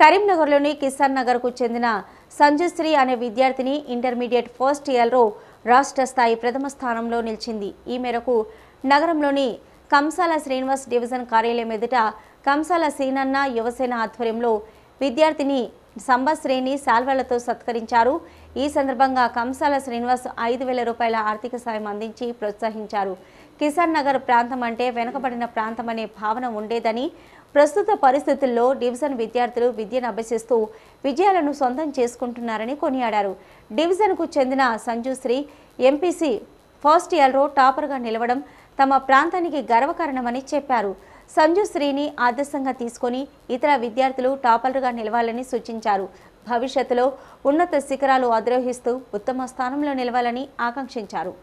కరీంనగర్లోని కిసాన్ నగర్కు చెందిన సంజుశ్రీ అనే విద్యార్థిని ఇంటర్మీడియట్ ఫస్ట్ ఇయర్లో రాష్ట్ర స్థాయి ప్రథమ స్థానంలో నిలిచింది ఈ మేరకు నగరంలోని కంసాల శ్రీనివాస్ డివిజన్ కార్యాలయం ఎదుట కంసాల సీనన్న యువసేన ఆధ్వర్యంలో విద్యార్థిని సంబశ్రీని శాల్వలతో సత్కరించారు ఈ సందర్భంగా కంసాల శ్రీనివాస్ ఐదు వేల రూపాయల ఆర్థిక సాయం అందించి ప్రోత్సహించారు కిసాన్ నగర్ ప్రాంతం అంటే వెనుకబడిన ప్రాంతం అనే భావన ఉండేదని ప్రస్తుత పరిస్థితుల్లో డివిజన్ విద్యార్థులు విద్యను అభ్యసిస్తూ విజయాలను సొంతం చేసుకుంటున్నారని కొనియాడారు డివిజన్కు చెందిన సంజుశ్రీ ఎంపీసీ ఫస్ట్ ఇయర్లో టాపర్గా నిలవడం తమ ప్రాంతానికి గర్వకారణమని చెప్పారు సంజు శ్రీని ఆదర్శంగా తీసుకొని ఇతర విద్యార్థులు టాపర్లుగా నిలవాలని సూచించారు భవిష్యత్తులో ఉన్నత శిఖరాలు ఆద్రోహిస్తూ ఉత్తమ స్థానంలో నిలవాలని ఆకాంక్షించారు